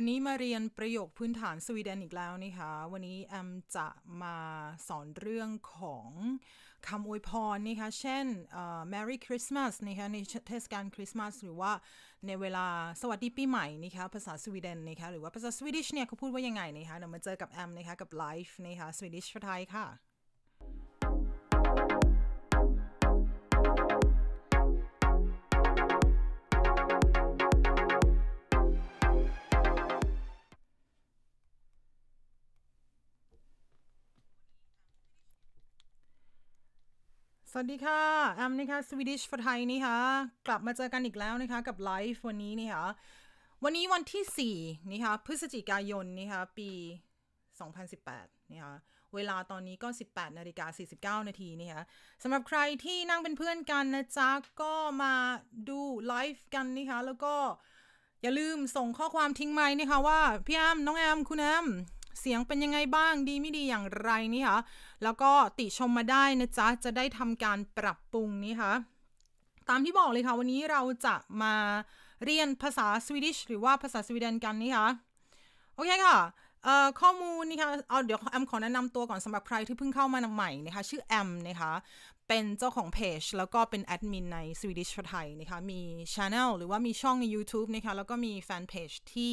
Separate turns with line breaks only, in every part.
วันนี้มาเรียนประโยคพื้นฐานสวีเดนอีกแล้วนะคะวันนี้แอมจะมาสอนเรื่องของคำอวยพรนะคะ เช่น uh, Merry Christmas นะคะในเทศกาลคริสต์มาสหรือว่าในเวลาสวัสดีปีใหม่นะคะภาษาสวีเดนนะคะหรือว่าภาษาสวีดิชเนี่ยเขาพูดว่ายังไงนะคะเดี๋ยวมาเจอกับแอมนะคะกับไลฟ์นะคะสวีดิชไทยค่ะวัสดีค่ะแอมนะคะสวีดิชฟอร์ไทยนี่ค่ะกลับมาเจอกันอีกแล้วนะคะกับไลฟ์วันนี้นี่ค่ะวันนี้วันที่4นี่ค่ะพฤศจิกายนนี่ค่ะปี 2018นี่ค่ะเวลาตอนนี้ก็ 18 นาฬิกา49นาทีนี่ค่ะสำหรับใครที่นั่งเป็นเพื่อนกันนะจ๊ะ ก็มาดูไลฟ์กันนี่ค่ะแล้วก็อย่าลืมส่งข้อความทิ้งไม้นี่ค่ะว่า พี่แอม น้องแอมคุณแอมเสียงเป็นยังไงบ้างดีไม่ดีอย่างไรนี่คะแล้วก็ติชมมาได้นะจ๊ะจะได้ทำการปรับปรุงนี่คะตามที่บอกเลยค่ะ วันนี้เราจะมาเรียนภาษาสวีดิชหรือว่าภาษาสวีเดนกันนี่คะโอเคค่ะข้อมูลนี่ค่ะเอาเดี๋ยวแอมขอแนะนำตัวก่อนสำหรับใครที่เพิ่งเข้ามาใหม่นะคะชื่อแอมนะคะเป็นเจ้าของเพจแล้วก็เป็นแอดมินในสวีเดนไทยนะคะมีช a n n e l หรือว่ามีช่องใน YouTube นะคะแล้วก็มีแฟนเพจที่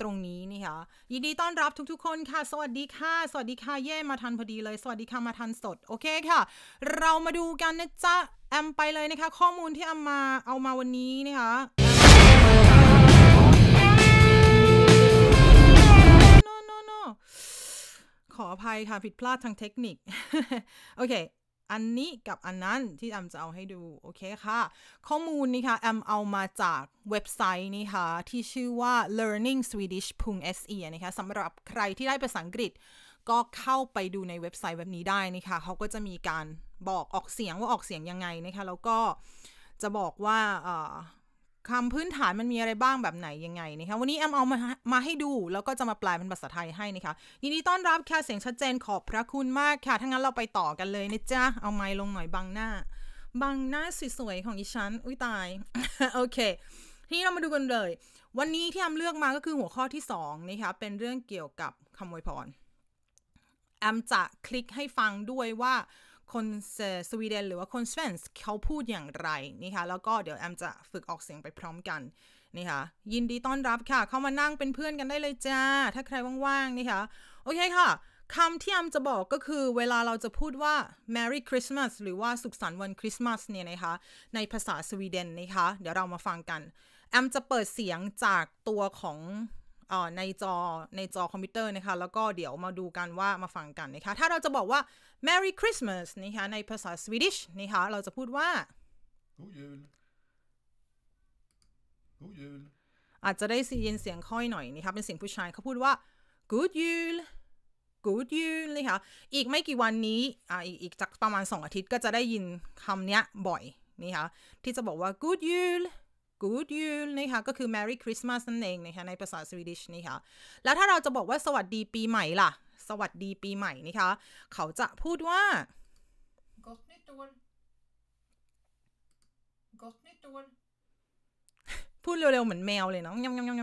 ตรงนี้นี่ค่ะยินดีต้อนรับทุกๆ คน ค่ะ สวัสดีค่ะ สวัสดีค่ะเย่มาทันพอดีเลยสวัสดีค่ะมาทันสดโอเคค่ะ เรามาดูกันนะจ๊ะ แอมไปเลยนะคะ ข้อมูลที่แอมมา เอามาวันนี้นะคะขออภัยค่ะผิดพลาดทางเทคนิคโอเคอันนี้กับอันนั้นที่แอมจะเอาให้ดูโอเคค่ะ ข้อมูลนี่ค่ะแอมเอามาจากเว็บไซต์นี่ค่ะ ที่ชื่อว่า learning swedish se นะคะสำหรับใครที่ได้ภาษาอังกฤษก็เข้าไปดูในเว็บไซต์เว็บนี้ได้นะคะเขาก็จะมีการบอกออกเสียงว่าออกเสียงยังไงนะคะ แล้วก็จะบอกว่าคำพื้นฐานมันมีอะไรบ้างแบบไหน ยังไงนะคะวันนี้แอมเอามามาให้ดู แล้วก็จะมาแปลเป็นภาษาไทยให้นะคะยินดีต้อนรับค่ะเสียงชัดเจนขอบพระคุณมากค่ะถ้างั้นเราไปต่อกันเลยนะจ๊ะ เอาไม้ลงหน่อยบังหน้าบังหน้าสวย ๆ ของอิฉันอุ้ยตาย โอเคทีนี้เรามาดูกันเลย วันนี้ที่แอมเลือกมาก็คือหัวข้อที่2นะคะเป็นเรื่องเกี่ยวกับคำวยพรแอมจะคลิกให้ฟังด้วยว่าคนสวีเดน หรือว่าคนสวีเดนเขาพูดอย่างไรนี่คะแล้วก็เดี๋ยวแอมจะฝึกออกเสียงไปพร้อมกันนี่คะยินดีต้อนรับค่ะ เข้ามานั่งเป็นเพื่อนกันได้เลยจ้า ถ้าใครว่างๆนี่คะโอเคค่ะคำที่แอมจะบอกก็คือเวลาเราจะพูดว่า Merry Christmas หรือว่าสุขสันต์วันคริสต์มาสเนี่ยนะคะในภาษาสวีเดนนะคะเดี๋ยวเรามาฟังกันแอมจะเปิดเสียงจากตัวของอในจอในจอคอมพิวเตอร์นะคะแล้วก็เดี๋ยวมาดูกันว่ามาฟังกันนะคะถ้าเราจะบอกว่า Merry Christmas นะคะในภาษาสวีดิชนะคะเราจะพูดว่า God jul God jul อาจจะได้ยินเสียงค่อยหน่อยนะคะเป็นเสียงผู้ชายเขาพูดว่า Good jul Good jul นะคะอีกไม่กี่วันนี้อ่าอีกจากประมาณ 2 อาทิตย์ก็จะได้ยินคำเนี้ย บ่อยนะคะที่จะบอกว่า Good jul Good Jul นะคะก็คือ Merry Christmas นั่นเองนะคะในภาษาสวีดิชนะคะแล้วถ้าเราจะบอกว่าสวัสดีปีใหม่ล่ะสวัสดีปีใหม่นะคะเขาจะพูดว่า Gott nytt g o พูดเร็วๆเหมือนแมวเลยเนาะยำยำยำย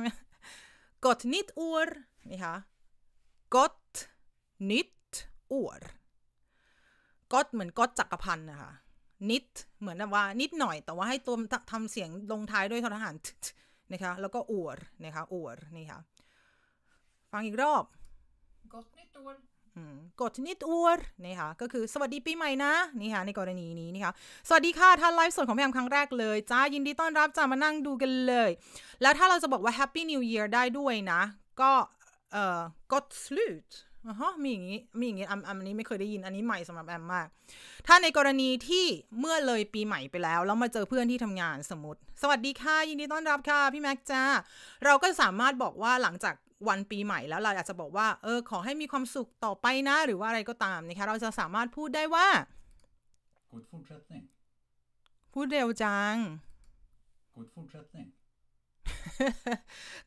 ำ Gott nytt år นะคะ g o นิดอ t t år g o t เหมือน g o t จักรพันธ์นะคะนิดเหมือนว่านิดหน่อย แต่ว่าให้ตัวทำเสียงลงท้ายด้วยทหาร นะคะ แล้วก็อว์นะคะอว์นี่ค่ะ ฟังอีกรอบกดนิดอวดนี่ค่ะก็คือ สวัสดีปีใหม่นะนี่ค่ะในกรณีนี้นะคะสวัสดีค่ะ ท่านไลฟ์สดของพี่แอมครั้งแรกเลย จ้ายินดีต้อนรับจ้ามานั่งดูกันเลย แล้วถ้าเราจะบอกว่า Happy New Year ได้ด้วยนะ ก็เอ่อกดสลุดอฮะมีอย่างนี้มีอย่างนี้อันนี้ไม่เคยได้ยินอันนี้ใหม่สำหรับแอมมาก ถ้าในกรณีที่เมื่อเลยปีใหม่ไปแล้วแล้วมาเจอเพื่อนที่ทำงานสมมติ สวัสดีค่ะยินดีต้อนรับค่ะพี่แม็กจ้าเราก็สามารถบอกว่าหลังจากวันปีใหม่แล้วเราอยากจะบอกว่า เออ ขอให้มีความสุขต่อไปนะ หรือว่าอะไรก็ตามนะคะเราจะสามารถพูดได้ว่า Good f o r i n g พูดเร็วจัง Good f o r i n g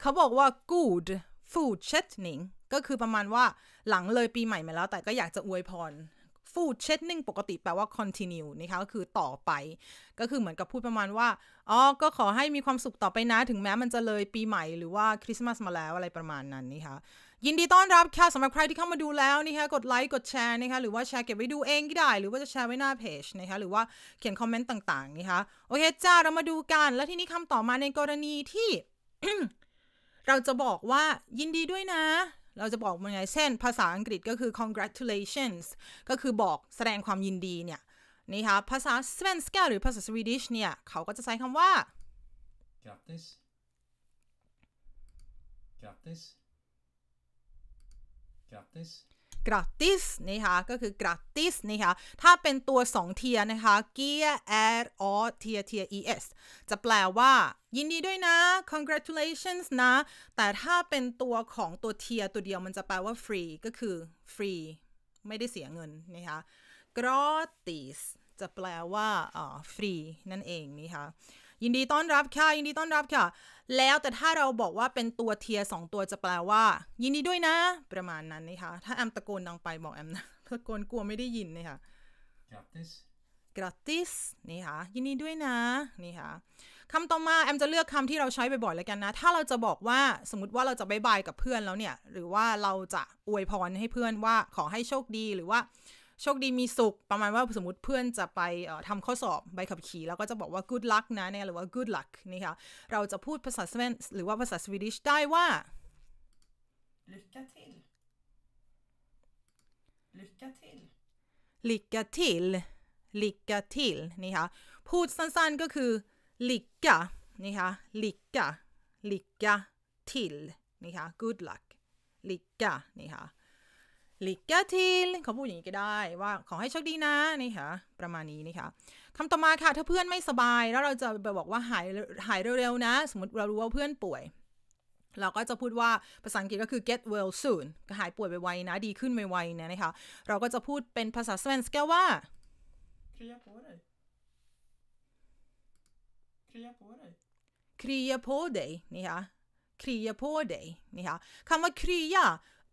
เขาบอกว่า good f o d c h a t t n i n g ก็คือประมาณว่าหลังเลยปีใหม่มาแล้ว แต่ก็อยากจะอวยพรฟูดเช็ดนิ่งปกติแปลว่า continue นะคะก็คือต่อไป ก็คือเหมือนกับพูดประมาณว่าอ๋อก็ขอให้มีความสุขต่อไปนะ ถึงแม้มันจะเลยปีใหม่หรือว่าคริสต์มาสมาแล้วอะไรประมาณนั้นนะคะยินดีต้อนรับค่ะสำหรับใครที่เข้ามาดูแล้วนะคะกดไลค์กดแชร์นะคะหรือว่าแชร์เก็บไว้ดูเองก็ได้ หรือว่าจะแชร์ไว้หน้าเพจนะคะหรือว่าเขียนคอมเมนต์ต่าง ๆนะคะโอเคจ้าเรามาดูกัน แล้วที่นี้คำต่อมาในกรณีที่ เราจะบอกว่า ยินดีด้วยนะเราจะบอกมันไงเช่นภาษาอังกฤษก็คือ congratulations ก็คือบอกแสดงความยินดีเนี่ย นี่ค่ะภาษาสเวนสกหรือภาษาสวีดิชเนี่ย เขาก็จะใช้คำว่า grattis grattis grattis gratis นี่ค่ะ ก็คือ gratis นี่ค่ะ ถ้าเป็นตัว2เทียนะคะ g e a r o t t e s จะแปลว่า ยินดีด้วยนะ congratulations นะ แต่ถ้าเป็นตัวของตัวเทียตัวเดียวมันจะแปลว่า free ก็คือ free ไม่ได้เสียเงินนะคะ gratis จะแปลว่า free นั่นเองนี่ค่ะยินดีต้อนรับค่ะ ยินดีต้อนรับค่ะแล้วแต่ถ้าเราบอกว่าเป็นตัวเทียสองตัวจะแปลว่า ยินดีด้วยนะ ประมาณนั้นนะคะถ้าแอมตะโกนดังไปบอกแอมนะตะโกนกลัวไม่ได้ยินนะคะ gratis gratis นี่ค่ะยินดีด้วยนะนี่ค่ะคำต่อมาแอมจะเลือกคำที่เราใช้บ่อยๆแล้วกันนะ ถ้าเราจะบอกว่าสมมติว่าเราจะบายบายกับเพื่อนแล้วเนี่ยหรือว่าเราจะอวยพรให้เพื่อนว่า ขอให้โชคดีหรือว่าโชคดีมีสุขประมาณว่าสมมติเพื่อนจะไปทำข้อสอบใบขับขี่แล้วก็จะบอกว่า good luck นะเนี่ยหรือว่า good luck นี่ค่ะเราจะพูดภาษาสเปนหรือว่าภาษาสวีดิชได้ว่า lycka till lycka till lycka till lycka till นี่ค่ะพูดสั้นๆก็คือ lycka นี่ค่ะ lycka lycka till นี่ค่ะ good luck lycka นี่ค่ะลิกาทิลเขาพูดอย่างนี้ก็ได้ว่าขอให้โชคดีนะนี่ค่ะประมาณนี้นี่ค่ะคำต่อมาค่ะ ถ้าเพื่อนไม่สบาย แล้วเราจะไปบอกว่าหายหายเร็วๆนะ สมมติ เรารู้ว่าเพื่อนป่วย เราก็จะพูดว่าภาษาอังกฤษก็คือ get well soon ก็หายป่วยไปไวนะดีขึ้นไวๆนะนะคะเราก็จะพูดเป็นภาษาสวีนสแกว่าครียโพดเครียโพดเครียโพดนี่ค่ะครียโพดนี่ค่ะคำว่าครีย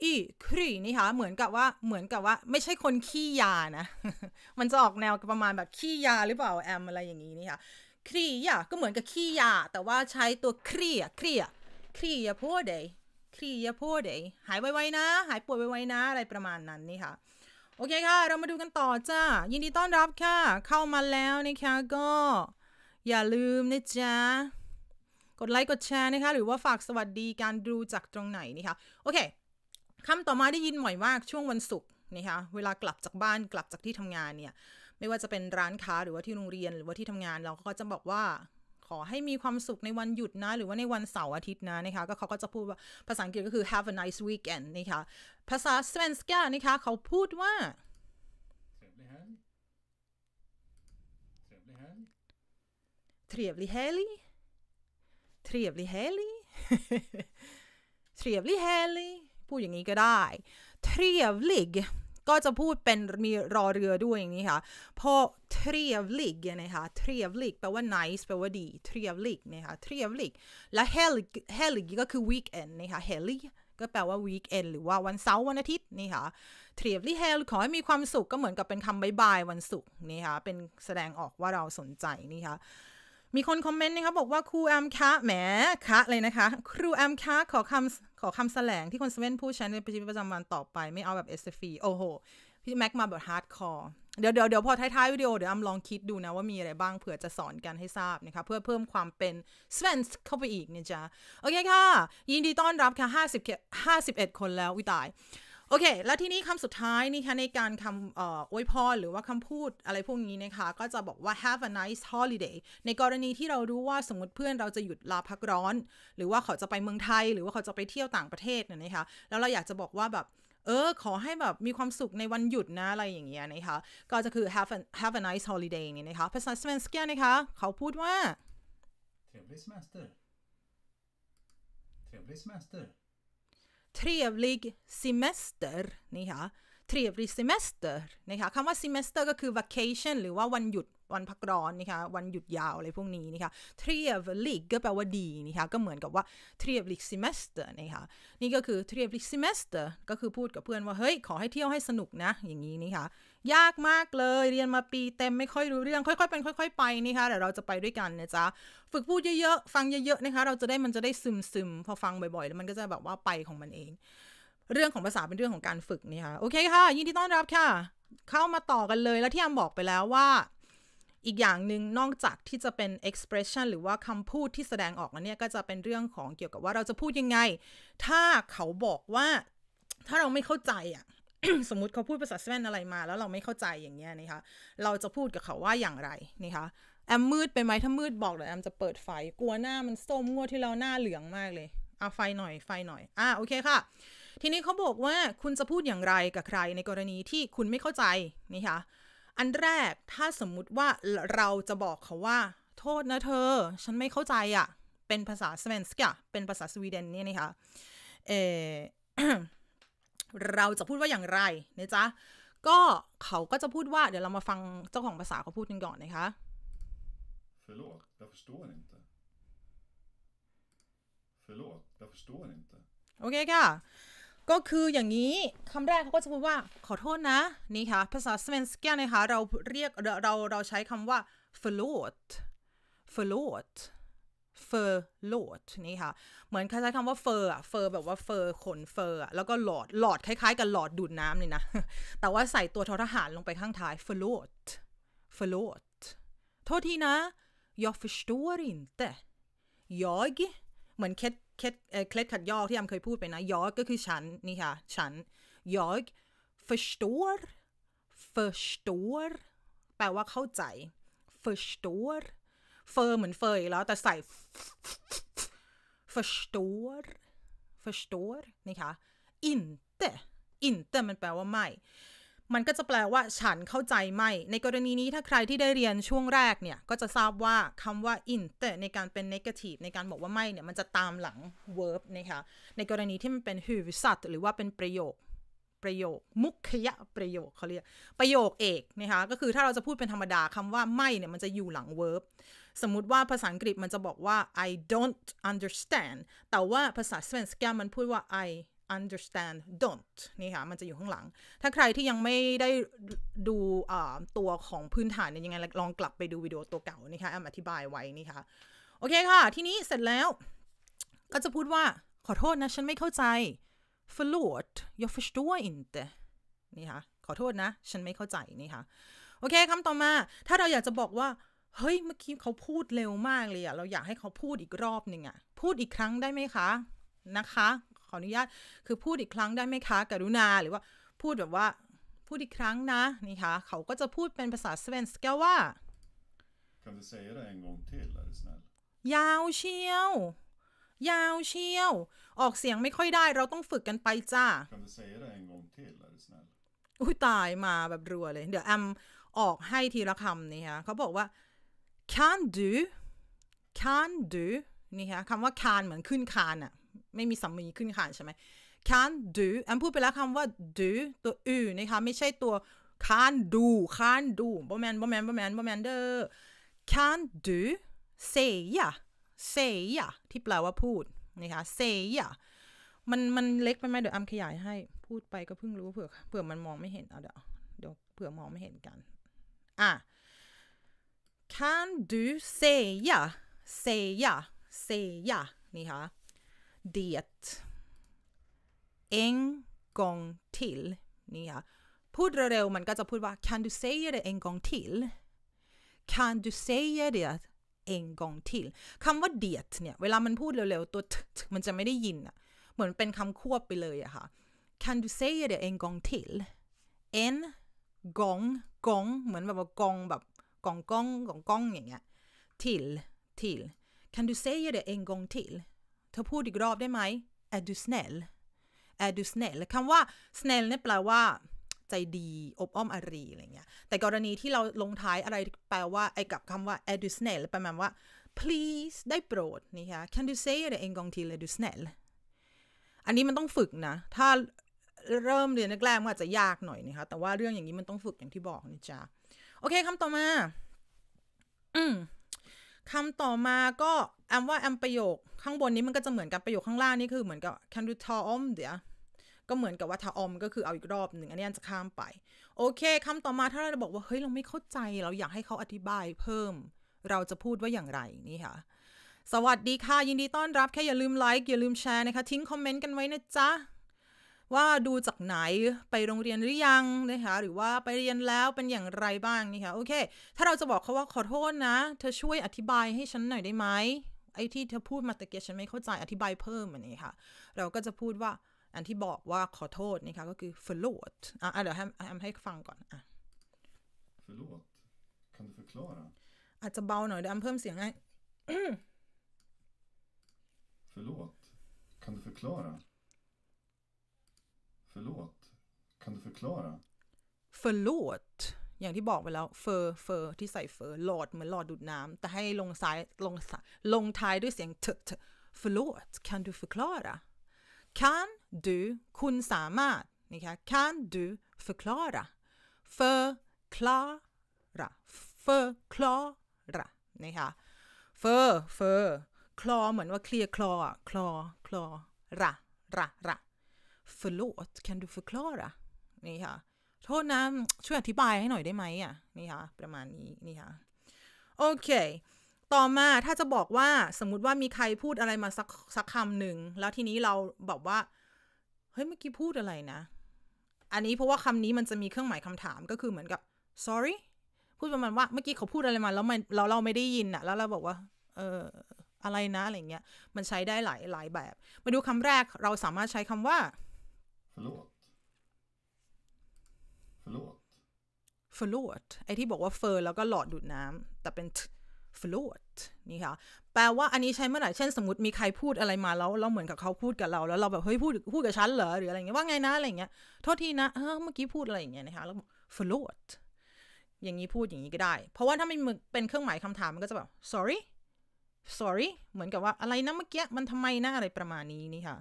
อีครีนี่ค่ะเหมือนกับว่าเหมือนกับว่า ไม่ใช่คนขี้ยานะ มันจะออกแนวประมาณแบบขี้ยาหรือเปล่าแอมอะไรอย่างนี้นี่ค่ะ ครีอะก็เหมือนกับขี้ยา แต่ว่าใช้ตัวครีอะครีอะครีอะพูดเดยครีอะพูดเดยหายไวๆนะ หายป่วยไวๆนะอะไรประมาณนั้นนี่ค่ะโอเคค่ะ เรามาดูกันต่อจ้ายินดีต้อนรับค่ะ เข้ามาแล้วนะคะก็ อย่าลืมนะจ๊ะกดไลค์กดแชร์นะคะหรือว่าฝากสวัสดีการดูจากตรงไหนนี่ค่ะโอเคคำต่อมาได้ยินบ่อยมากช่วงวันศุกร์นะคะเวลากลับจากบ้านกลับจากที่ทำงานเนี่ย ไม่ว่าจะเป็นร้านค้าหรือว่าที่โรงเรียนหรือว่าที่ทำงานเราก็จะบอกว่าขอให้มีความสุขในวันหยุดนะ หรือว่าในวันเสาร์อาทิตย์นะนะคะก็เขาก็จะพูดว่า ภาษาอังกฤษก็คือ have a nice weekend นะคะภาษาสเวนสกานะคะเขาพูดว่า trevlig helg trevlig helg trevlig helg พูดอย่างนี้ก็ได้เทร v l i ลิกก็จะพูดเป็นมีรอเรือด้วยอย่างนี้ค่ะพอเทร r e v ลิ g นะคะเทร v l i ลิแปลว่า nice แปลว่าดีเทร v l i ลินะคะเทร v l i ลิและเฮลิกเฮลิกก็คือ weekend นะคะเฮลิกก็แปลว่า weekend หรือว่าวันเสาร์วันอาทิตย์นี่ค่ะ t r e v l g hell ขอให้มีความสุขก็เหมือนกับเป็นคำบายบายวันศุกร์นี่ค่ะเป็นแสดงออกว่าเราสนใจนี่ค่ะมีคนคอมเมนต์นะคะบอกว่าครูแอมคะแหมคะเลยนะคะ ครูแอมคะขอคำขอคำแสลง ที่คนเซเว่นพูดใช้ในชีวีตประจำวันต่อไปไม่เอาแบบเอสเฟีโอ้โห พี่แม็กมาแบบฮาร์ดคอร์เดี๋ยวเดี๋ยวเดี๋ยวพอท้าย ๆ วิดีโอ เดี๋ยวแอมลองคิดดูนะว่ามีอะไรบ้างเผื่อจะสอนกันให้ทราบนะคะเพื่อเพิ่มความเป็นสเวนส์เข้าไปอีกเนี่ยจ้าโอเคค่ะ ยินดีต้อนรับค่ะ50 51 คนแล้ววิตายโอเค แล้วทีนี้คำสุดท้ายนี่คะในการคำออวยพรหรือว่าคำพูดอะไรพวกนี้นะคะก็จะบอกว่า have a nice holiday ในกรณีที่เรารู้ว่าสมมติเพื่อนเราจะหยุดลาพักร้อน หรือว่าเขาจะไปเมืองไทย หรือว่าเขาจะไปเที่ยวต่างประเทศนะคะแล้วเราอยากจะบอกว่าแบบเออขอให้แบบมีความสุขในวันหยุดนะอะไรอย่างเงี้ยนะคะก็จะคือ have a, have a nice holiday นี่นะคะภาษาสเปนสเกียนะคะเขาพูดว่า Trevlig s m a s t e r Trevlig s m a s t e r trevlig semester นี่ค่ะ trevlig semester นะคะคำว่า semester ก็คือ vacation หรือว่าวันหยุดวันพักร้อนนะคะวันหยุดยาวอะไรพวกนี้นะคะ trevlig ก็แปลว่าดีนะคะก็เหมือนกับว่า trevlig semester นะคะนี่ก็คือ trevlig semester ก็คือพูดกับเพื่อนว่าเฮ้ยขอให้เที่ยวให้สนุกนะอย่างนี้นะคะยากมากเลยเรียนมาปีเต็มไม่ค่อยรู้เรื่อง ค่อยๆเป็นค่อยๆไปนะคะเดี๋ยวเราจะไปด้วยกันนะจ๊ะฝึกพูดเยอะๆฟังเยอะๆนะคะเราจะได้มันจะได้ซึมๆพอฟังบ่อยๆแล้วมันก็จะแบบว่าไปของมันเอง เรื่องของภาษาเป็นเรื่องของการฝึกนะคะโอเคค่ะยินดีต้อนรับค่ะ เข้ามาต่อกันเลยแล้วที่อาบอกไปแล้วว่าอีกอย่างหนึ่งนอกจากที่จะเป็น expression หรือว่าคำพูดที่แสดงออกแล้วเนี่ยก็จะเป็นเรื่องของเกี่ยวกับว่าเราจะพูดยังไง ถ้าเขาบอกว่าถ้าเราไม่เข้าใจอ่ะ สมมติเขาพูดภาษาสเปนอะไรมา แล้วเราไม่เข้าใจอย่างเงี้ยนะคะ เราจะพูดกับเขาว่าอย่างไรนะคะ แอมมืดไปไหมถ้ามืดบอกเลยแอมจะเปิดไฟ กลัวหน้ามันส้มงวดที่เราหน้าเหลืองมากเลยเอาไฟหน่อยไฟหน่อย อ่าโอเคค่ะ ทีนี้เขาบอกว่าคุณจะพูดอย่างไรกับใคร ในกรณีที่คุณไม่เข้าใจนะคะอันแรกถ้าสมมุติว่าเราจะบอกเขาว่าโทษนะเธอ ฉันไม่เข้าใจอะ่ะ เป็นภาษาสเวนสก์เป็นภาษาสวีเดนเนี่ยนะคะเออเราจะพูดว่าอย่างไรนะจ๊ะก็เขาก็จะพูดว่าเดี๋ยวเรามาฟังเจ้าของภาษาเขาพูดกันก่อนนะคะ Förlåt, jag förstår inte. Förlåt, jag förstår inte. โอเคค่ะก็คืออย่างนี้คำแรกเขาก็จะพูดว่าขอโทษนะ นี่ค่ะ ภาษาสเปนสเกียนะคะ เราเรียกเราเราใช้คำว่า forlot forlot forlot นี่ค่ะเหมือนใช้คำว่า fur อะ fur แบบว่า fur ขน fur ร์แล้วก็หลอด หลอด คล้ายๆ กับหลอดดูดน้ำเลยนะแต่ว่าใส่ตัวททหารลงไปข้างท้าย forlot forlot โทษทีนะ jag förstår inte jag เหมือน c ค t เคล็ดเคล็ดขัดยอกที่ยำมเคยพูดไปนะยอกก็คือฉัน นี่ค่ะฉันยอกสต r s t ฟ r ร์ r s t ร r แปลว่าเข้าใจร์ r s t ร r เฟอร์เหมือนเฟยแล้ว แต่ใส่สต r s t ฟ r ร์ r s t ร r นี่ค่ะ inte inte มันแปลว่าไม่มันก็จะแปลว่าฉันเข้าใจไม่ ในกรณีนี้ถ้าใครที่ได้เรียนช่วงแรกเนี่ยก็จะทราบว่าคำว่า in แต่ในการเป็น negative ในการบอกว่าไม่เนี่ยมันจะตามหลัง verb นะคะ ในกรณีที่มันเป็น h สัตว์หรือว่าเป็นประโยคประโยคมุขยะประโยคเขาเรียกประโยคเอกนะคะก็คือถ้าเราจะพูดเป็นธรรมดาคำว่าไม่เนี่ยมันจะอยู่หลัง verb สมมติว่าภาษาอังกฤษมันจะบอกว่า I don't understand แต่ว่าภาษาสเปนสแกมันพูดว่า I understand don't นี่ค่ะมันจะอยู่ข้างหลัง ถ้าใครที่ยังไม่ได้ดูตัวของพื้นฐานเนี่ยยังไงลองกลับไปดูวิดีโอตัวเก่านี่ค่ะออธิบายไว้นี่ค่ะ โอเคค่ะ ทีนี้เสร็จแล้ว ก็จะพูดว่าขอโทษนะ ฉันไม่เข้าใจ f ö r l o t jag f ö s t å r i n t นี่ค่ะขอโทษนะ ฉันไม่เข้าใจ นี่ค่ะ โอเคคำต่อมาถ้าเราอยากจะบอกว่า เฮ้ย เมื่อกี้เขาพูดเร็วมากเลยอะเราอยากให้เขาพูดอีกรอบหนึ่งอะพูดอีกครั้งได้ไหมคะนะคะขออนุญาต คือพูดอีกครั้งได้ไหมคะ กรุณาหรือว่าพูดแบบว่า พูดอีกครั้งนะ นี่คะ่ะเขาก็จะพูดเป็นภาษาสเวนสกว่า Kan du säga det en gång till är du snäll? ยาวเชียว ยาวเชียว ออกเสียงไม่ค่อยได้ เราต้องฝึกกันไปจ้า Kan du säga det en gång till är du snäll? อุ้ยตายมาแบบรัวเลย เดี๋ยวแอมออกให้ทีละคำนี่ฮะเขาบอกว่า can do can do นี่ฮะคำว่า can เหมือนขึ้นคานอะไม่มีสามีขึ้นขานใช่ไหม can do อันพูดไปแล้วคำว่า do ตัวอื่นะคะไม่ใช่ตัว can do can do บ่แมนบ่แมนบ่แมนบ่แมนเด้อ can do say yeah say yeah ที่แปลว่าพูดนะคะ say yeah มันมันเล็กไปไหมเดี๋ยวอัมขยายให้พูดไปก็เพิ่งรู้เผื่อเผื่อมันมองไม่เห็นเอาเดี๋ยวเดี๋ยวเผื่อมองไม่เห็นกัน อ่ะ can do say yeah say yeah say yeah นี่ค่ะ det en gång till. Nya. Pudrare och man kan pudra, kan du säga det en gång till? Kan du säga det en gång till คำว่าเดียดเนี่ยเวลามันพูดเร็วๆตัวมันจะไม่ได้ยินอ่ะเหมือนเป็นคำควบไปเลยอะค่ะ Kan du säga det en gång till en gång กงเหมือนแบบว่ากงแบบกองกองกองกองอย่างเงี้ย till till Kan du säga det en gång till เธอพูดอีกรอบได้ไหม a du s n e l l ä du s n e l l คำว่า s n e l l เนี่ยแปลว่าใจดี อบอ้อมอารีอะไรเงี้ย แต่กรณีที่เราลงท้ายอะไรแปลว่าไอ้กับคำว่า a du s n e l l แปลว่า please ได้โปรดนี่ค่ะ can you say h e en gång till är du s n ä l อันนี้มันต้องฝึกนะ ถ้าเริ่มเรียนแรกๆมันอาจจะยากหน่อยนะคะ แต่ว่าเรื่องอย่างนี้มันต้องฝึกอย่างที่บอกนะจ๊ะโอเคคำต่อมา อืมคำต่อมาก็แอมว่าแอม ประโยคข้างบนนี้มันก็จะเหมือนกับประโยคข้างล่างนี่คือเหมือนกับ can you tell om เดี๋ยวก็เหมือนกับว่าทาอมก็คือเอาอีกรอบหนึ่งอันนี้จะข้ามไปโอเค คำต่อมาถ้าเราจะบอกว่าเฮ้ยเราไม่เข้าใจ เราอยากให้เขาอธิบายเพิ่ม เราจะพูดว่าอย่างไรนี่ค่ะ สวัสดีค่ะ ยินดีต้อนรับแค่อย่าลืมไลค์อย่าลืมแชร์นะคะทิ้งคอมเมนต์กันไว้นะจ๊ะว่าดูจากไหนไปโรงเรียนหรือยังนะคะหรือว่าไปเรียนแล้วเป็นอย่างไรบ้างนะคะโอเคถ้าเราจะบอกเขาว่าขอโทษนะเธอช่วยอธิบายให้ฉันหน่อยได้ไหมไอ้ที่เธอพูดมาตะเกียฉันไม่เข้าใจอธิบายเพิ่มอันนี้ค่ะเราก็จะพูดว่าอันที่บอกว่าขอโทษนะคะก็คือ förlåt อ่ะเดี๋ยวแหมให้ฟังก่อนอ่ะ förlåt kan du förklara อาจจะเบาหน่อยเดี๋ยวแฮมเพิ่มเสียงให้ förlåt kan du förklara Förlåt? Kan du förklara? Förlåt? อย่างที่บอกไปแล้วเฟอร์เฟอร์ที่ใส่เฟอร์หลอดเหมือนหลอดดูดน้ำแต่ให้ลงซ้ายลงซ้ายลงท้ายด้วยเสียงเถอะ Förlåt, kan du förklara? Kan du คุณสามารถนะคะ Kan du förklara? Förklara förklara นะคะเฟอร์เฟอร์คลอเหมือนว่าเคลียร์คลอคลอคลอระระระ förlåt, kan du förklara? นี่ค่ะโทษนะช่วยอธิบายให้หน่อยได้ไหมอ่ะ นี่ค่ะประมาณนี้ นี่ค่ะโอเค ต่อมา ถ้าจะบอกว่า สมมติว่ามีใครพูดอะไรมาสักสักคำหนึ่ง แล้วทีนี้เราบอกว่า เฮ้ย เมื่อกี้พูดอะไรนะ อันนี้เพราะว่าคำนี้มันจะมีเครื่องหมายคำถาม ก็คือเหมือนกับ sorry พูดประมาณว่า เมื่อกี้เขาพูดอะไรมาแล้วมันเราเราไม่ได้ยินอะแล้วเราบอกว่า เอออะไรนะอะไรเงี้ยมันใช้ได้หลายหลายแบบ มาดูคำแรก เราสามารถใช้คำว่า Förlåt. Förlåt. ฟล å t ไอที่บอกว่าเฟอร์แล้วก็หลอดดูดน้ำแต่เป็นฟลอดนี่ค่ะ แปลว่าอันนี้ใช้เมื่อไหร่ เช่น สมมติมีใครพูดอะไรมาแล้ว เราเหมือนกับเขาพูดกับเราแล้วเราแบบเฮ้ยพูดพูดกับฉันเหรอหรืออะไรเงี้ยว่าไงนะ อะไรเงี้ยโทษทีนะเเมื่อกี้พูดอะไรอย่างเงี้ยนะคะ แล้วฟลอดอย่างนี้พูดอย่างนี้ก็ได้ เพราะว่าถ้ามันเป็นเครื่องหมายคำถามมันก็จะแบบ sorry sorry เหมือนกับว่าอะไรนะเมื่อกี้มันทำไมนะอะไรประมาณนี้นี่ค่ะ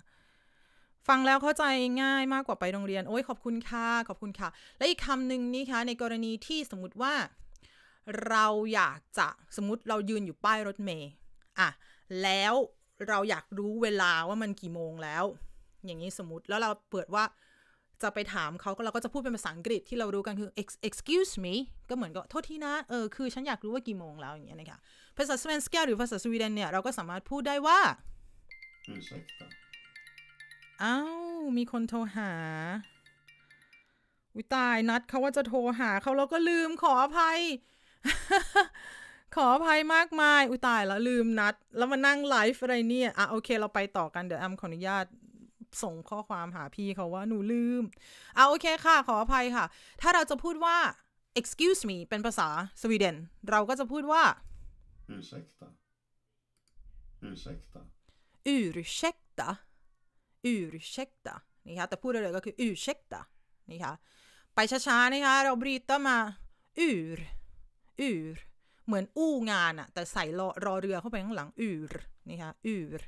ฟังแล้วเข้าใจง่ายมากกว่าไปโรงเรียนโอ้ยขอบคุณค่ะ ขอบคุณค่ะ และอีกคำหนึ่งนี่คะ ในกรณีที่สมมติว่าเราอยากจะสมมติเรายืนอยู่ป้ายรถเมย์อ่ะแล้วเราอยากรู้เวลาว่ามันกี่โมงแล้ว อย่างนี้สมมติแล้วเราเปิดว่าจะไปถามเขาก็เราก็จะพูดเป็นภาษาอังกฤษ ที่เรารู้กันคือ excuse me ก็เหมือนกับโทษทีนะเออคือฉันอยากรู้ว่ากี่โมงแล้วอย่างเงี้ยนะคะภาษาสวีเดนหรือภาษาสวีเดนเนี่ยเราก็สามารถพูดได้ว่าอ้าว มีคนโทรหา อุตายนัดเขาว่าจะโทรหาเขาแล้วก็ลืมขออภัย ขออภัยมากมาย อุตายแล้วลืมนัด แล้วมานั่งไลฟ์อะไรเนี่ย อ่ะโอเค เราไปต่อกันเดี๋ยวแอมขออนุญาตส่งข้อความหาพี่เขาว่าหนูลืม อ่ะโอเคค่ะขออภัยค่ะ ถ้าเราจะพูดว่า excuse me เป็นภาษาสวีเดน เราก็จะพูดว่า ursäkta ursäkta ursäkta ursäkta. n เร a r p ก็คือ g ู t ursäkta. ี่ค่ะไปช้าๆนะคะเราบรีต้มาอูรอูรเหมือนอู้งานอะแต่ใส่รอรอเรือเข้าไปข้างหลังอูรนี่ค่ะอูร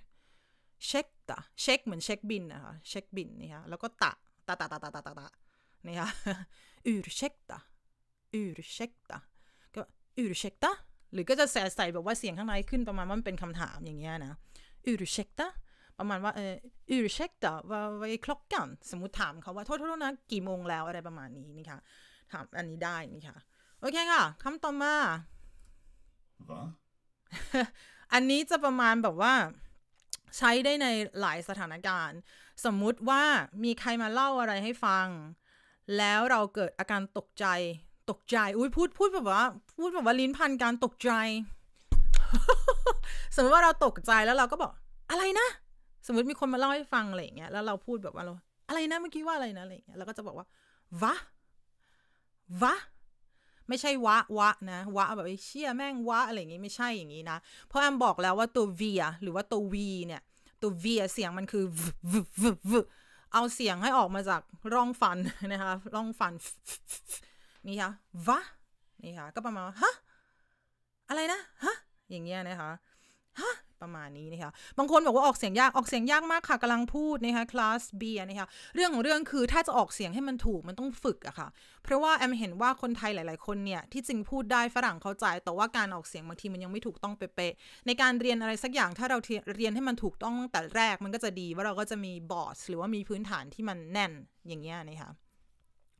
เช็คตาเช็คเหมือนเช็คบินนะคะเช็คบิน นี่ค่ะแล้วก็ตะตะตะตะตะตะตะตะนี่ค่ะอูรเช็คตาอูรเช็คตาก็อูรเช็คตาหรือก็จะใส่ใส่แบบว่าเสียงข้างในขึ้นประมาณว่ามันเป็นคำถามอย่างเงี้ยนะอูรเช็คตาประมาณว่าเออ ursäkta vad v ว d är k l o ก k a n สมมติถามเขาว่าโทษโทษนะกี่โมงแล้ว อะไรประมาณนี้นี่ค่ะถามอันนี้ได้นี่ค่ะโอเคค่ะคำต่อมา va อันนี้จะประมาณแบบว่า ใช้ได้ในหลายสถานการณ์ สมมุติว่า มีใครมาเล่าอะไรให้ฟัง แล้วเราเกิดอาการตกใจ ตกใจ อุ้ยพูด พูดแบบว่า พูดแบบว่าลิ้นพันการตกใจ สมมติว่าเราตกใจแล้วเราก็บอก อะไรนะสมมติมีคนมาเล่าให้ฟังอะไรอย่างเงี้ย แล้วเราพูดแบบว่าเราอะไรนะ เมื่อกี้ว่าอะไรนะอะไรอย่างเงี้ยเราก็จะบอกว่า วะ วะ ไม่ใช่วะวะ นะวะแบบไอ้เชี่ยแม่งวะอะไรอย่างงี้ไม่ใช่อย่างงี้นะ เพราะแอมบอกแล้วว่าตัว v หรือว่าตัว v เนี่ย ตัว v เสียงมันคือ v ว v เอาเสียงให้ออกมาจาก ร่องฟัน นะคะร่องฟันนี่ค่ะวะนี่ค่ะ ก็ประมาณฮะอะไรนะฮะอย่างเงี้ยนะคะฮะประมาณนี้นะคะ บางคนบอกว่าออกเสียงยาก ออกเสียงยากมากค่ะกำลังพูดนะคะคลาสเบียนะคะ เรื่องของเรื่องคือถ้าจะออกเสียงให้มันถูกมันต้องฝึกอะค่ะ เพราะว่าแอมเห็นว่าคนไทยหลาย ๆ คนเนี่ยที่จริงพูดได้ฝรั่งเข้าใจ แต่ว่าการออกเสียงบางทีมันยังไม่ถูกต้องเป๊ะในการเรียนอะไรสักอย่างถ้าเราเรียนให้มันถูกต้องตั้งแต่แรกมันก็จะดีว่าเราก็จะมีบอร์ดหรือว่ามีพื้นฐานที่มันแน่นอย่างเงี้ยนะคะ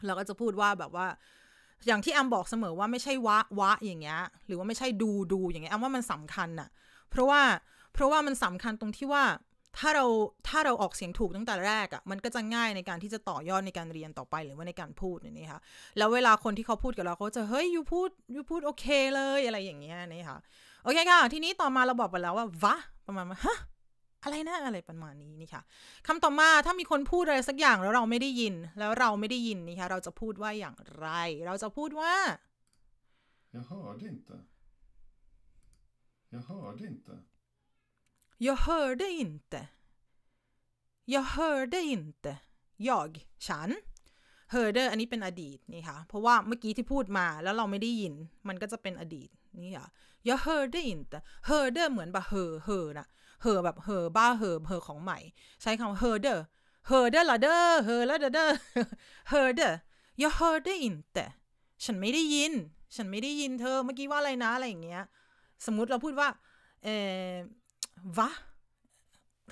เราก็จะพูดว่าแบบว่า อย่างที่แอมบอกเสมอว่าไม่ใช่วะวะอย่างเงี้ยหรือว่าไม่ใช่ดูดูอย่างเงี้ยแอมว่ามันสำคัญอะเพราะว่าเพราะว่ามันสำคัญตรงที่ว่าถ้าเราถ้าเราออกเสียงถูกตั้งแต่แรกอะ่ะมันก็จะง่ายในการที่จะต่อยอดในการเรียนต่อไป หรือว่าในการพูดนี่ค่ะแล้วเวลาคนที่เขาพูดกับเราเขาจะเฮ้ยยูพูดยูพูดโอเคเลย อะไรอย่างเงี้ยนี่ค่ะโอเคค่ะทีนี้ต่อมาเราบอกไปแล้วว่าวะประมาณว่าฮะอะไรนะอะไรประมาณนี้นี่ค่ะคำต่อมาถ้ามีคนพูดอะไรสักอย่าง แล้วเราไม่ได้ยิน แล้วเราไม่ได้ยินนี่ค่ะเราจะพูดว่าอย่างไร เราจะพูดว่า j a h ö d e inte. Jag hörde inte. Jag hörde inte. Jag hörde inte. Jag ฉัน heard อันนี้เป็นอดีตนี่ค่ะเพราะว่าเมื่อกี้ที่พูดมาแล้วเราไม่ได้ยิน มันก็จะเป็นอดีตนี่ค่ะ jag heard อินแต่ heard เหมือนแบบ her her นะ her แบบ her บ้า her her ของใหม่ใช้คำ heard heard ละเด้อ her ละเด้อ heard jag heard อินแต่ฉันไม่ได้ยินฉันไม่ได้ยินเธอเมื่อกี้ว่าอะไรนะอะไรอย่างเงี้ยสมมุติเราพูดว่า เออวะ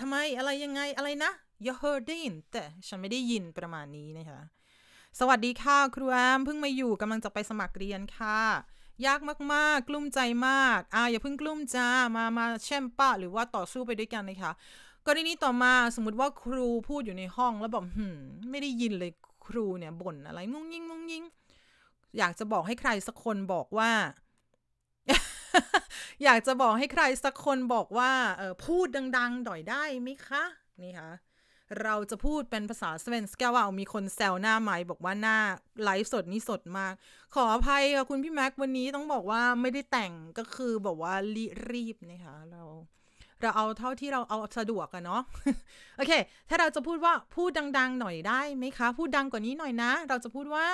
ทำไม อะไรยังไง อะไรนะ you heard ได้ยินแต่ฉันไม่ได้ยินประมาณนี้นะคะ สวัสดีค่ะ ครูแอม เพิ่งมาอยู่กำลังจะไปสมัครเรียนค่ะ ยากมากๆ กลุ้มใจมาก อ่า อย่าเพิ่งกลุ้มจ้า มา มาแช่มปะหรือว่าต่อสู้ไปด้วยกันนะคะกรณีต่อมาสมมติว่าครูพูดอยู่ในห้อง แล้วบอกไม่ได้ยินเลยครูเนี่ยบ่นอะไรงุ้งยิงงุ้งยิงอยากจะบอกให้ใครสักคนบอกว่าอยากจะบอกให้ใครสักคนบอกว่าเออพูดดังๆหน่อยได้ไหมคะนี่คะ่ะเราจะพูดเป็นภาษาสเวนสแกว่ามีคนแซวหน้าไม้บอกว่าหน้าไลฟ์สดนี่สดมาก ขออภัยค่ะคุณพี่แม็กวันนี้ต้องบอกว่าไม่ได้แต่งก็คือบอกว่ารีบนะคะเราเราเอาเท่าที่เราเอาสะดวกอะเนาะโอเค ถ้าเราจะพูดว่า พูดดังๆ หน่อยได้ไหมคะพูดดังกว่านี้หน่อยนะ เราจะพูดว่า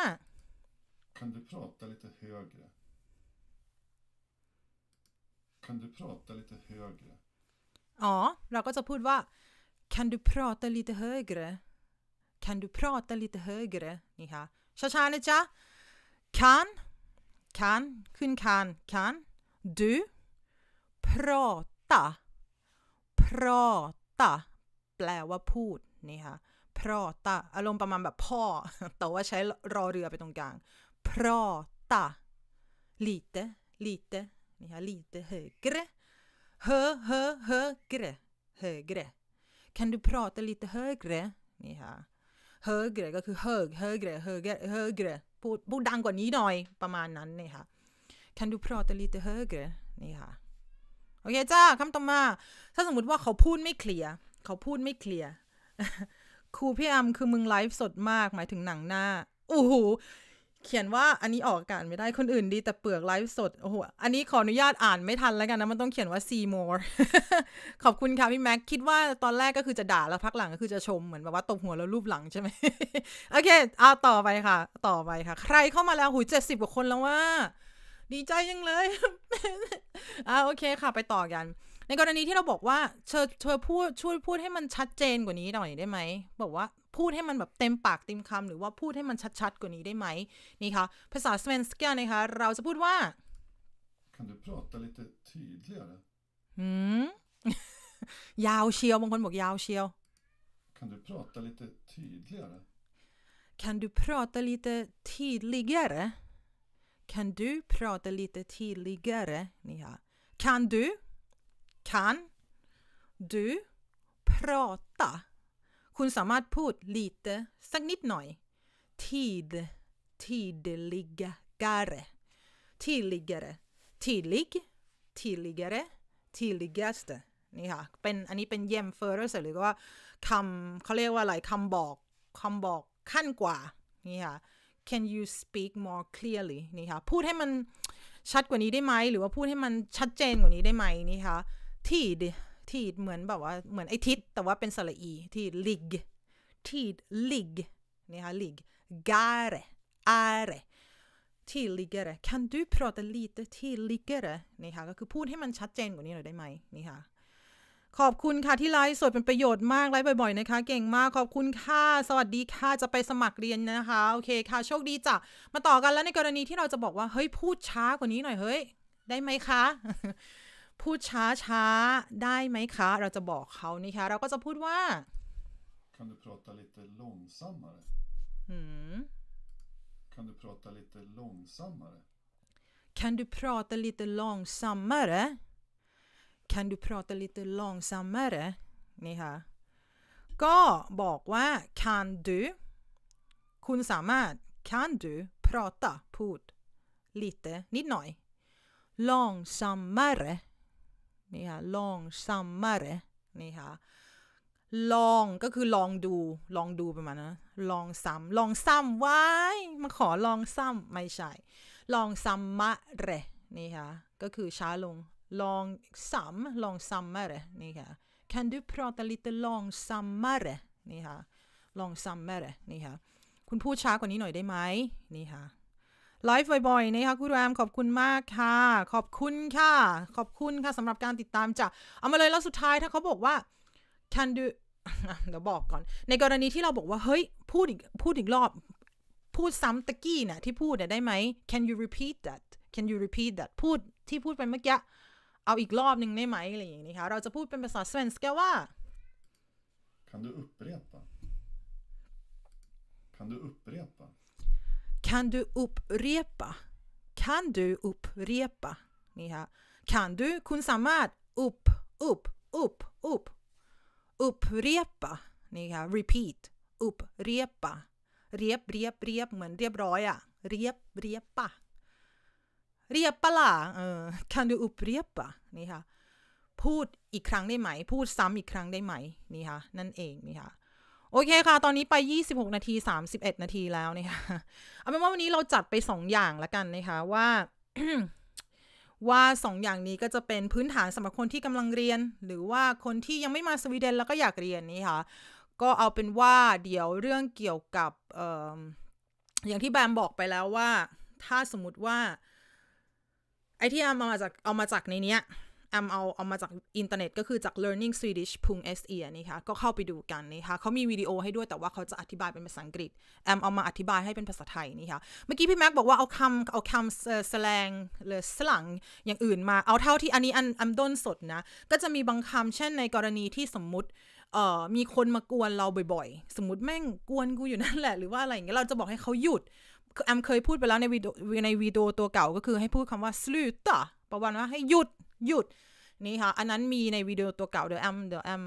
Kan du prata lite högre? Kan du prata lite högre? อ๋อเราก็จะพูดว่า kan du prata lite högre kan du prata lite högre นี่ค่ะช้าๆนะจ๊ะ kan kan ขึ้น kan kan du prata prata แปลว่าพูดนี่ค่ะ prata อารมณ์ประมาณแบบพ่อแต่ว่าใช้รอเรือไปตรงกลาง prata lite lite Ni har lite högre. Hö, hö, högre. Högre. Kan du prata lite högre? Ni har högre Jag kan hög h ö g r e högre högre พู d a n g ดังกว่านี้ห n ่ n ni har. k a n du prata lite högre Ni har. โอเคจ้าคำต่อมาถ้าสมมติว่าเขาพูดไม่เคลียร์เขาพูดไม่เคลียร์ครูพี่อัมคือมึงไลฟ์สดมากหมายถึงหนังหน้าโอ้โหเขียนว่าอันนี้ออกอากาศไม่ได้คนอื่นดีแต่เปลือกไลฟ์สดโอ้โหอันนี้ขออนุญาตอ่านไม่ทันแล้วกันนะมันต้องเขียนว่า see more ขอบคุณค่ะพี่แม็ก คิดว่าตอนแรกก็คือจะด่าแล้วพักหลังก็คือจะชมเหมือนแบบว่าตบหัวแล้วรูปหลังใช่ไหมโอเคเอาต่อไปค่ะ ต่อไปค่ะ ใครเข้ามาแล้ว หูเจ็ดสิบกว่าคนแล้วว่า ดีใจยังเลยอ่าโอเคค่ะไปต่อกันในกรณีที่เราบอกว่าเธอเธอพูดช่วยพูดให้มันชัดเจนกว่านี้หน่อยได้ไหมบอกว่าพูดให้มันแบบเต็มปากเต็มคำหรือว่าพูดให้มันชัดๆกว่านี้ได้ไหมนี่ค่ะภาษาสเวนสกีนะคะเราจะพูดว่า Kan du prata lite tydligare? อมยาวเชียวบางคนบอกยาวเชียว Kan du prata lite tydligare? Kan du prata lite tydligare? Kan du prata lite tydligare? นี่ค่ะ Kan du kan du prata คุณสามารถพูด lite สักนิดหน่อย tid tidigare tidigare tidig tidigare tidigaste นี่ค่ะเป็นอันนี้เป็นเยี่ยมเฟอร์หรือว่าคำเขาเรียกว่าอะไรคำบอกคำบอก ขั้นกว่านี่ค่ะ can you speak more clearly นี่ค่ะพูดให้มันชัดกว่านี้ได้ไหม หรือว่าพูดให้มันชัดเจนกว่านี้ได้ไหมนี่ค่ะทีด ทีด เหมือนแบบว่า เหมือนไอทิดแต่ว่าเป็นสระอีทีด ลิกทีด ลิกนี่ค่ะลิกกาเรอาเรที d i g a r e kan du prata lite t i ล i ก a ร่นี่ค่ะก็คือพูดให้มันชัดเจนกว่านี้หน่อยได้ไหมนี่ค่ะ ขอบคุณค่ะที่ไลฟ์สดเป็นประโยชน์มาก ไลฟ์บ่อย ๆ นะคะ เก่งมาก ขอบคุณค่ะ สวัสดีค่ะ จะไปสมัครเรียนนะคะ โอเคค่ะ โชคดีจ้ะ มาต่อกันแล้วในกรณีที่เราจะบอกว่า เฮ้ย พูดช้ากว่านี้หน่อย เฮ้ย ได้ไหมคะพูดช้าช้าได้ไหมคะ เราจะบอกเขานี่คะเราก็จะพูดว่า Kan du prata lite långsammare? Mm. Kan du prata lite långsammare? Kan du prata lite långsammare? Can you prata lite långsammare นี่ค่ะก็บอกว่า can du คุณสามารถ can du prata พูด lite นิดหน่อย långsammare นี่ค่ะลองซัมมาเรนี่ค่ะลองก็คือลองดูลองดูประมาณนะลองซ้ำลองซ้ำไว้มาขอลองซ้ำไม่ใช่ลองซ้ำมะเรนี่ค่ะก็คือช้าลงลองซ้ำลองซ้ำมะเรนี่ค่ะ Can y o u prata lite t l l o n g s u m m e r นี่ค่ะลองซ้ำมะเรนี่ค่ะคุณพูดช้ากว่านี้หน่อยได้ไหมนี่ค่ะไลฟ์บ่อยๆนะคะคุณแรมขอบคุณมากค่ะขอบคุณค่ะ ขอบคุณค่ะสำหรับการติดตามจาก เอามาเลยแล้วสุดท้ายถ้าเขาบอกว่า can do เดี๋ยวบอกก่อน ในกรณีที่เราบอกว่าเฮ้ยพูดอีกพูดอีกรอบพูดซ้ำตะกี้นะที่พูดได้ไหม can you repeat that can you repeat that พูดที่พูดไปเมื่อกี้เอาอีกรอบหนึ่งได้ไหมอะไรอย่างนี้ค่ะเราจะพูดเป็นภาษาสเวนสกว่า Kan du upprepa? Kan du upprepa? Kan du upprepa? Kan du upprepa? Ni har. Kan du? Kun Upp, upp, upp, upp. Upprepa. Ni har. Repeat. Upprepa. Rep, rep, rep, Rep, men det är bra. repa! Repala! Eh, kan du upprepa? i dig rep. เหมือนเรียบร้อยอะเรียบเรียบปะเรียบปะล่ะคันดูอุปเรียบปะนี่ค่ะ พูดอีกครั้งได้ไหมพูดซ้ำอีกครั้งได้ไหมนี่ค่ะนั่นเองนี่ค่ะโอเคค่ะ ตอนนี้ไป26นาที 31 นาทีแล้วนะคะเอาเป็นว่าวันนี้เราจัดไป 2 อย่างละกันนะคะว่า ว่า2ออย่างนี้ก็จะเป็นพื้นฐานสำหรับคนที่กำลังเรียน หรือว่าคนที่ยังไม่มาสวีเดนแล้วก็อยากเรียนนี่ค่ะ ก็เอาเป็นว่าเดี๋ยวเรื่องเกี่ยวกับอออย่างที่แบมบอกไปแล้วว่าถ้าสมมติว่า ไอที่เอามาจากเอามาจากในเนี้ยแอมเอาเอามาจากอินเทอร์เน็ต ก็คือจาก learning swedish พุง se นี่ค่ะ ก็เข้าไปดูกันนี่ค่ะเขามีวิดีโอให้ด้วย แต่ว่าเขาจะอธิบายเป็นภาษาอังกฤษ แอมเอามาอธิบายให้เป็นภาษาไทยนี่ค่ะ เมื่อกี้พี่แม็กบอกว่าเอาคำเอาคำแสลงหรือสลังอย่างอื่นมา เอาเท่าที่อันนี้อันอันด้นสดนะ ก็จะมีบางคำเช่นในกรณีที่สมมุติเอ่อมีคนมากวนเราบ่อยๆ สมมติแม่งกวนกูอยู่นั่นแหละ หรือว่าอะไรอย่างเงี้ย เราจะบอกให้เขาหยุด แอมเคยพูดไปแล้วในวีดีโอในวีดีโอตัวเก่าก็คือให้พูดคำว่าสล l ต t a ประวันว่าให้หยุดหยุดนี่ค่ะอันนั้นมีในวิดีโอตัวเก่าเดี๋ยวแอมเดี๋ยวแอม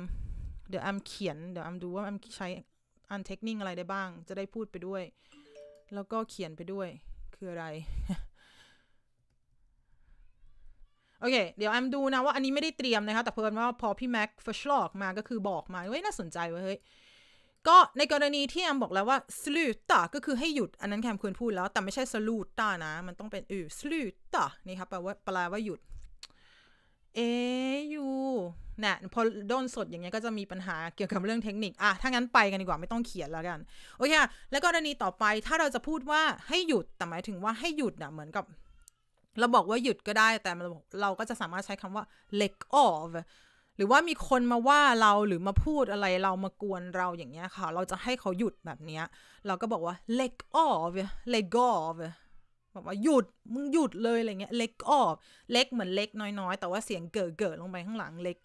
เดี๋ยวแอมเขียนเดี๋ยวแอมดูว่าแอมใช้อันเทคนิคอะไรได้บ้าง จะได้พูดไปด้วย แล้วก็เขียนไปด้วย คืออะไรโอเคเดี๋ยวแอมดูนะว่าอันนี้ไม่ได้เตรียมนะคะแต่เพิ่นว่าพอพี่แม็กฟชลอกมาก็คือบอกมาเฮ้ยน่าสนใจเว้ยก็ในกรณีที่แอมบอกแล้วว่าสลูตตาก็คือให้หยุดอันนั้นแคมควรพูดแล้ว แต่ไม่ใช่สลูตตานะ มันต้องเป็นอือสลูตตานี่ครับแปลว่าแปลว่าหยุดเออยูเนี่ยพอด้นสดอย่างเงี้ยก็จะมีปัญหาเกี่ยวกับเรื่องเทคนิคอะถ้างั้นไปกัน ดีกว่าไม่ต้องเขียนแล้วกัน โอเคแล้วก็รณีต่อไปถ้าเราจะพูดว่าให้หยุดแต่หมายถึงว่าให้หยุดนะเหมือนกับเราบอกว่าหยุดก็ได้แต่ เราเราก็จะสามารถใช้คำว่า let off หรือว่ามีคนมาว่าเราหรือมาพูดอะไรเรามากวนเราอย่างเงี้ยค่ะ เราจะให้เขาหยุดแบบเนี้ย เราก็บอกว่า let off let go off บอกว่าหยุดมึงหยุดเลยอะไรเงี้ยเล็กออกเล็กเหมือนเล็กน้อย ๆ แต่ว่าเสียงเกิดเกลงไปข้างหลังเล็ก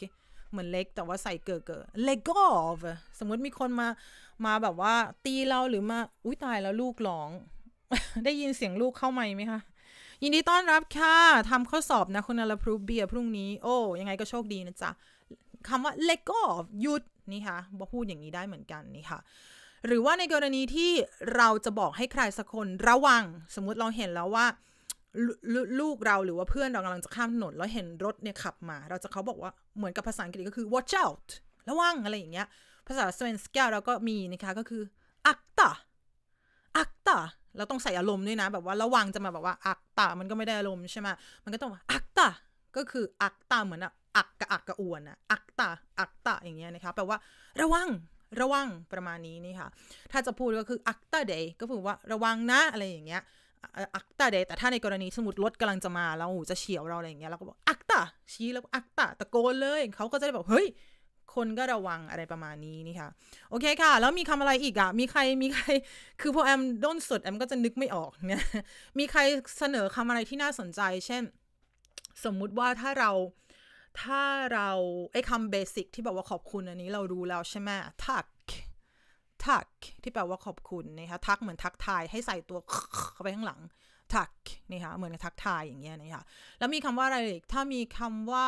เหมือนเล็กแต่ว่าใส่เกิดเกเล็กออฟสมมติมีคนมามาแบบว่า ตีเราหรือมาอุ้ยตายแล้วลูกร้อง ได้ยินเสียงลูกเข้าไหมไหมคะยินดีต้อนรับค่ะทำข้อสอบนะคุณอลพรูเบียพรุ่งนี้ โอ้ยังไงก็โชคดีนะจ๊ะคำว่าเล็กออกหยุดนี่ค่ะบอกพูดอย่างนี้ได้เหมือนกันนี่ค่ะหรือว่าในกรณีที่เราจะบอกให้ใครสักคนระวัง สมมุติเราเห็นแล้วว่าลลูกเราหรือว่าเพื่อนเรากำลังจะข้ามถนนแล้วเห็นรถเนี่ยขับมา เราจะเขาบอกว่าเหมือนกับภาษาอังกฤษก็คือ watch out ระวัง อะไรอย่างเงี้ยภาษาสเวนสแกเราก็มีนะคะก็คืออักตาอักตาเราต้องใส่อารมณ์ด้วยนะ แบบว่าระวังจะมาแบบว่าอักตามันก็ไม่ได้อารมณ์ใช่ไหมมันก็ต้องอักตาก็คืออักตาเหมือนอักกะอักกะอวนอะอักตาอักตาอย่างเงี้ยนะคะแปลว่าระวังระวังประมาณนี้นี่ค่ะ ถ้าจะพูดก็คืออักตาเดย์ก็คือว่าระวังนะอะไรอย่างเงี้ย อักตาเดย์แต่ถ้าในกรณีสมมติรถกำลังจะมาแล้วจะเฉียวเราอะไรอย่างเงี้ยเราก็บอกอักตาชี้แล้วอักตาตะโกนเลยเขาก็จะได้แบบเฮ้ยคนก็ระวังอะไรประมาณนี้ นี่ค่ะโอเคค่ะ แล้วมีคำอะไรอีกอะ่ะมีใครมีใครคือพอแอมด้นสุดแอมก็จะนึกไม่ออกเนี่ยมีใครเสนอคำอะไรที่น่าสนใจ เช่น สมมุติว่าถ้าเราถ้าเราไอ้คำเบสิกที่แบบว่าขอบคุณอันนี้เรารู้แล้วใช่ไหมทักทัก ที่แปลว่าขอบคุณนะคะทักเหมือนทักทายให้ใส่ตัวเข้าไปข้างหลังทักนี่ค่ะเหมือนทักทายอย่างเงี้ยนะคะแล้วมีคำว่าอะไรอีกถ้ามีคำว่า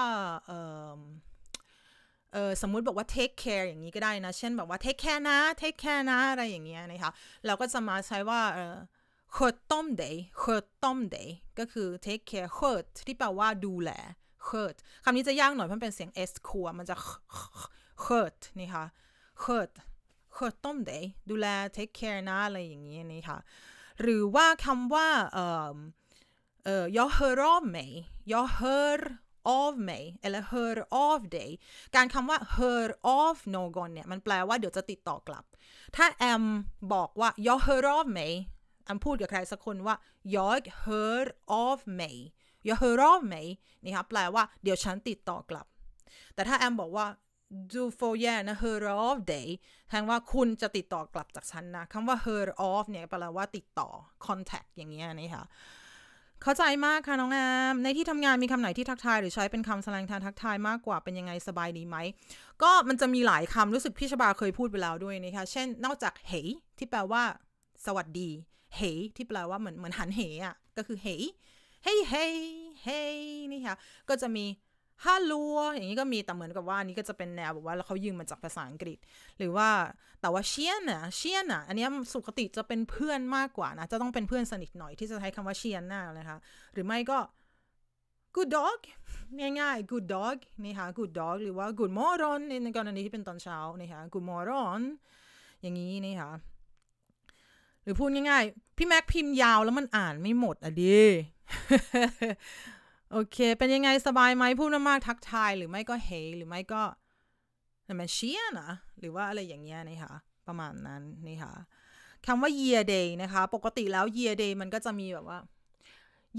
สมมุติบอกว่า take care อย่างนี้ก็ได้นะเช่นแบบว่า take care นะ take care นะอะไรอย่างเงี้ยนะคะเราก็จะมาใช้ว่าเออ h u r t o m day h u r t o m day ก็คือ take care h u r t ที่แปลว่าดูแลเิร์คำนี้จะยากหน่อยเพราะเป็นเสียงเอสคัวมันจะ h u ิร์นี่ค่ะ h u ิร์ u r t ิร์ตต้มเดยดูแล take care นะอะไรอย่างนี้นี่ค่ะหรือว่าคำว่าเอ่อเอ่อ j a r hör av m e you g hör of me หรือ her of day การคำว่า her of no g o n เนี่ยมันแปลว่าเดี๋ยวจะติดต่อกลับ ถ้าแอมบอกว่า your her of me แอมพูดกับใครสักคนว่า your her of me ย a g hör av ไหมนี่ครับแปลว่า เดี๋ยวฉันติดต่อกลับ แต่ถ้าแอมบอกว่า d o f o r y ä r นะ h ö r o f v d a y แทนว่าคุณจะติดต่อกลับจากฉันนะ คำว่า h e r off เนี่ยแปลว่าติดต่อ contact อย่างเงี้ยนี่ค่ะ เข้าใจมากค่ะ น้องแอม ในที่ทำงานมีคำไหนที่ทักทาย หรือใช้เป็นคำแสดงทางทักทายมากกว่า เป็นยังไงสบายดีไหม ก็มันจะมีหลายคำรู้สึกพี่ชบาเคยพูดไปแล้วด้วยนะคะ เช่น นอกจาก hey ที่แปลว่า สวัสดี hey ที่แปลว่าเหมือนเหมือนหันเหอ่ะ ก็คือ hey เฮ้เฮ้เฮ้ นี่ค่ะ ก็จะมี ฮัลโหล อย่างนี้ก็มี แต่เหมือนกับว่านี้ก็จะเป็นแนวแบบว่าเขายืมมาจากภาษาอังกฤษ หรือว่า แต่ว่าเชียนน่ะ เชียนน่ะ อันนี้สุขติจะเป็นเพื่อนมากกว่านะ จะต้องเป็นเพื่อนสนิทหน่อย ที่จะใช้คำว่าเชียนหน้านะคะ หรือไม่ก็ good dog ง่ายๆ good dog นี่ค่ะ good dog หรือว่า good m o r n i n g ในกรณีที่เป็นตอนเช้า นี่ค่ะ good m o r n i n g อย่างนี้นี่ค่ะหรือพูดง่ายๆพี่แม็กพิมพ์ยาวแล้วมันอ่านไม่หมดอ่ะดิโอเค เป็นยังไงสบายไหมพูดมากๆทักทาย หรือไม่ก็เฮหรือไม่ก็มันเชียนะหรือว่าอะไรอย่างเงี้ยนะคะประมาณนั้นนะคะคำว่า year day นะคะ ปกติแล้ว year day มันก็จะมีแบบว่า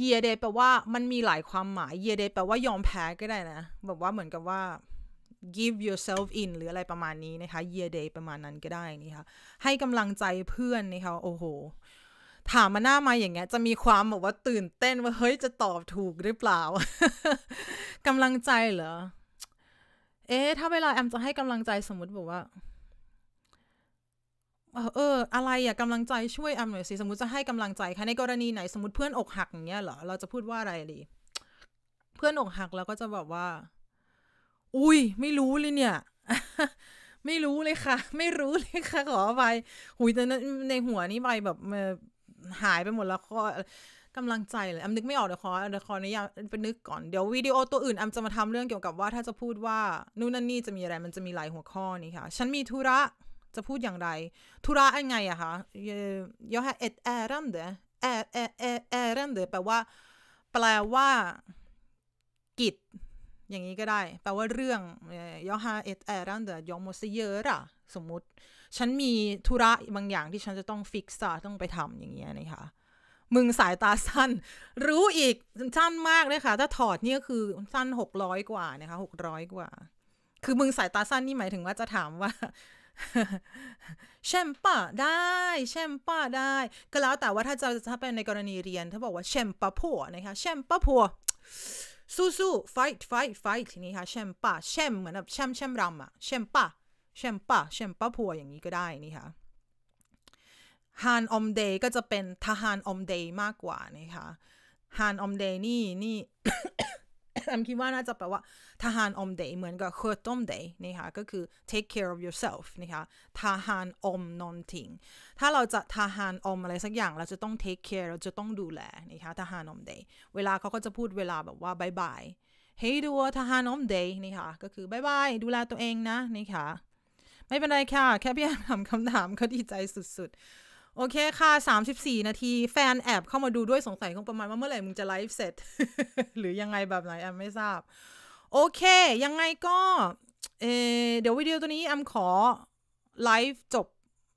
year day แปลว่ามันมีหลายความหมาย year day แปลว่ายอมแพ้ก็ได้นะแบบว่าเหมือนกับว่า give yourself in หรืออะไรประมาณนี้นะคะ year day ประมาณนั้นก็ได้นี่ค่ะ ให้กำลังใจเพื่อนนะคะโอ้โหถามมาหน้ามาอย่างเงี้ย จะมีความแบบว่าตื่นเต้นว่าเฮ้ยจะตอบถูกหรือเปล่ากำลังใจเหรอ เอ๊ะถ้าเวลาแอมจะให้กำลังใจสมมติบอกว่า เอออะไรอะกำลังใจช่วยแอมหน่อยสิสมมติจะให้กำลังใจ ค่ะ ในกรณีไหนสมมติเพื่อนอกหักอย่างเงี้ยเหรอเราจะพูดว่าอะไรดีเพื่อนอกหักเราก็จะแบบว่าอุ้ยไม่รู้เลยเนี่ย ไม่รู้เลยค่ะ ไม่รู้เลยค่ะ ขอไปหุยแต่ในหัวนี้ใบแบบหายไปหมดแล้วก็กำลังใจเลยออานึกไม่ออกเดี๋ยวขอเดี๋ยวขออนุญาตเป็นนึกก่อนเดี๋ยววิดีโอตัวอื่นอำจะมาทำเรื่องเกี่ยวกับว่า ถ้าจะพูดว่านู่นนั่นนี่จะมีอะไรมันจะมีหลายหัวข้อนี่ค่ะ ฉันมีธุระจะพูดอย่างไรธุระยังไงอะคะยอฮเอ็ดแอรันเดแอแอแอแอรันเดแปลว่า แปลว่ากิจอย่างนี้ก็ได้ แปลว่าเรื่องยอฮาเอตแอรันเดอยอมโมซเยระสมมุติฉันมีธุระบางอย่างที่ฉันจะต้องฟิกซ์ต้องไปทำอย่างเงี้ยนะคะมึงสายตาสั้นรู้อีก สั้นมากเลยค่ะถ้าถอดนี่ก็คือสั้นหกร้อยกว่านะคะหกร้อยกว่า คือมึงสายตาสั้นนี่หมายถึงว่าจะถามว่าแชมป้าได้แชมป้าได้ ก็แล้วแต่ว่าถ้าจะถ้าเป็นในกรณีเรียนถ้าบอกว่าแชมป้าผัวนะคะแชมป้าผัวสู้สู้ fight fight fight ทีนี้ค่ะแชมป้าแชมเหมือนแบบแชมแชมรำอะแชมป้าแชมป้าแชมป้าพัวอย่างนี้ก็ได้นี่ค่ะฮานอมเดย์ก็จะเป็นทหารอมเดย์มากกว่านะคะฮานอมเดย์นี่นี่แอมคิดว่าน่าจะแปลว่าทหารอมเดยเหมือนกับเฮอร์ตอมเดยนี่ค่ะก็คือ take care of yourself นี่ค่ะทหารอมนอนทิ้งถ้าเราจะทหารอมอะไรสักอย่างเราจะต้อง take care เราจะต้องดูแลนี่ค่ะทหารอมเดยเวลาเขาก็จะพูดเวลาแบบว่าบายบายเฮ้ยดูทหารอมเดยนี่ค่ะก็คือบายบายดูแลตัวเองนะนี่ค่ะไม่เป็นไรค่ะ แค่พี่แอมคำถามก็ดีใจสุดๆโอเคค่ะ 34 นาที แฟนแอบเข้ามาดูด้วยสงสัยคงประมาณ ว่าเมื่อไหร่มึงจะไลฟ์เสร็จ หรือยังไงแบบไหนแอมไม่ทราบ โอเคยังไงก็เอเดี๋ยววิดีโอตัวนี้แอมขอไลฟ์จบ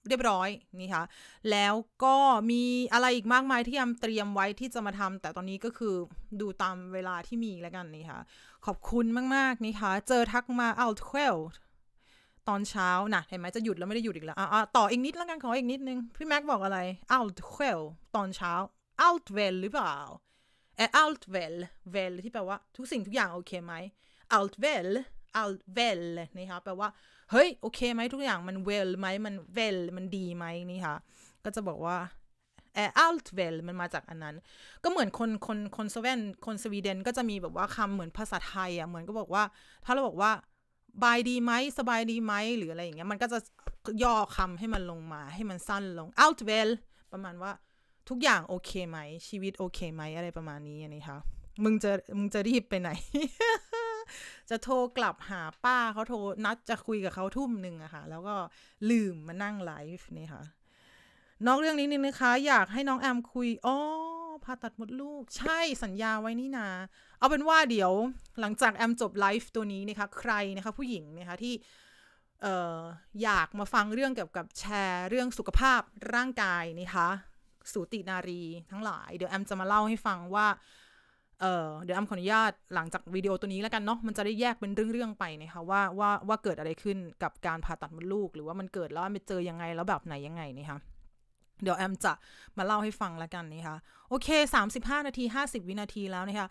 เรียบร้อยนี่ค่ะ แล้วก็มีอะไรอีกมากมายที่แอมเตรียมไว้ที่จะมาทำแต่ตอนนี้ก็คือดูตามเวลาที่มีแล้วกันนี่ค่ะ ขอบคุณมากๆนี่ค่ะ เจอทักมาเอา1ลตอนเช้านะเห็นไหมจะหยุดแล้วไม่ได้หยุดอีกแล้วอ่าต่ออีกนิดแล้วกันขออีกนิดนึงพี่แม็กบอกอะไร out well ตอนเช้า out well หรือเปล่า out well well ที่แปลว่าทุกสิ่งทุกอย่างโอเคไหม out well out well นี่ค่ะแปลว่าเฮ้ยโอเคไหมทุกอย่างมัน well ไหมมัน well มันดีไหมนี่ค่ะก็จะบอกว่า out well มันมาจากอันนั้นก็เหมือนคนคนคนสวีเดนคนสวีเดนก็จะมีแบบว่าคำเหมือนภาษาไทยอ่ะเหมือนก็บอกว่า ถ้าเราบอกว่าบายดีไหมสบายดีไหมหรืออะไรอย่างเงี้ยมันก็จะย่อคำให้มันลงมา ให้มันสั้นลง out well ประมาณว่าทุกอย่างโอเคไหมชีวิตโอเคไหมอะไรประมาณนี้นะคะมึงจะมึงจะรีบไปไหน จะโทรกลับหาป้าเขาโทรนัดจะคุยกับเขาทุ่มหนึ่งอะคะ่ะ แล้วก็ลืมมานั่งไลฟ์นี่ค่ะ นอกเรื่องนี้นึงนะคะ อยากให้น้องแอมคุยอ๋อผ่าตัดมดลูกใช่สัญญาไว้นี่นาเอาเป็นว่าเดี๋ยวหลังจากแอมจบไลฟ์ตัวนี้นะคะใครนะคะผู้หญิงนะคะที่เอ่ออยากมาฟังเรื่องเกี่ยวกับแชร์เรื่องสุขภาพร่างกายนะคะสูตินารีทั้งหลายเดี๋ยวแอมจะมาเล่าให้ฟังว่าเออเดี๋ยวแอมขออนุญาตหลังจากวิดีโอตัวนี้แล้วกันเนาะมันจะได้แยกเป็นเรื่องๆไปนะคะว่าว่าว่าเกิดอะไรขึ้นกับการผ่าตัดมดลูก หรือว่ามันเกิดแล้วมันเจอยังไงแล้วแบบไหนยังไงนะคะเดี๋ยวแอมจะมาเล่าให้ฟังละกันนะคะโอเค 35 นาที 50 วินาทีแล้วนะคะ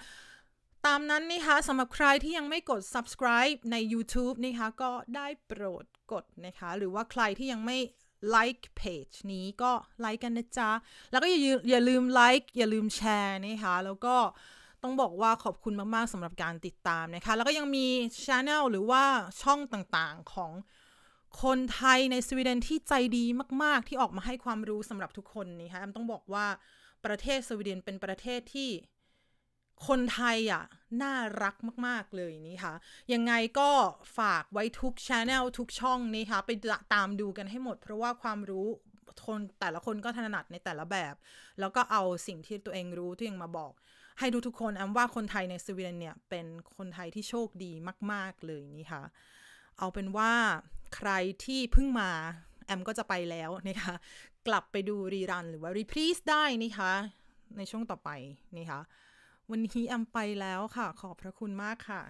ตามนั้นนะคะสำหรับใครที่ยังไม่กด subscribe ใน YouTube นะคะก็ได้โปรดกดนะคะหรือว่าใครที่ยังไม่ไล e ์เพจนี้ก็ไลค์กันนะจ๊ะ แล้วก็อย่าอย่าลืมไลค์อย่าลืมแชร์นะคะแล้วก็ต้องบอกว่าขอบคุณมากๆสำหรับการติดตามนะคะแล้วก็ยังมีช anel หรือว่าช่องต่างๆของคนไทยในสวีเดนที่ใจดีมาก ๆ ที่ออกมาให้ความรู้สำหรับทุกคนนี่คะแอมต้องบอกว่าประเทศสวีเดนเป็นประเทศที่คนไทยอ่ะ น่ารักมาก ๆเลยนี่ค่ะ ยังไงก็ฝากไว้ทุกช anel ทุกช่องนี่ค่ะไปตามดูกันให้หมด เพราะว่าความรู้ คนแต่ละคนก็ถนัดในแต่ละแบบ แล้วก็เอาสิ่งที่ตัวเองรู้ที่ยังมาบอก ให้ดูทุกคน แอมว่าคนไทยในสวีเดนเนี่ยเป็นคนไทยที่โชคดีมาก ๆเลยนี่ค่ะ เอาเป็นว่าใครที่เพิ่งมา แอมก็จะไปแล้วนะคะกลับไปดูรีรันหรือว่า รีพรีสได้นะคะในช่วงต่อไปนะคะวันนี้แอมไปแล้วค่ะ ขอบพระคุณมากค่ะ